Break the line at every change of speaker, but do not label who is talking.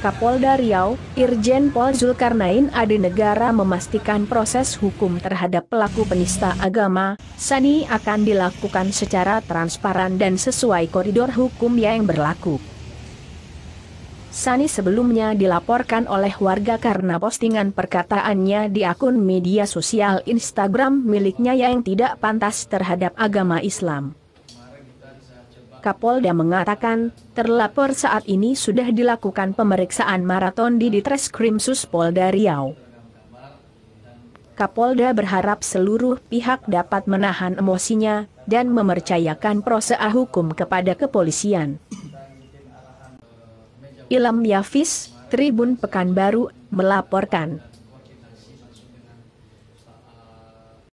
Kapolda Riau, Irjen Pol Zulkarnain Adi Negara memastikan proses hukum terhadap pelaku penista agama, Sani akan dilakukan secara transparan dan sesuai koridor hukum yang berlaku. Sani sebelumnya dilaporkan oleh warga karena postingan perkataannya di akun media sosial Instagram miliknya yang tidak pantas terhadap agama Islam. Kapolda mengatakan, terlapor saat ini sudah dilakukan pemeriksaan maraton di Ditreskrim Polda Riau. Kapolda berharap seluruh pihak dapat menahan emosinya dan memercayakan proses hukum kepada kepolisian. Ilham Yafis, Tribun Pekanbaru, melaporkan.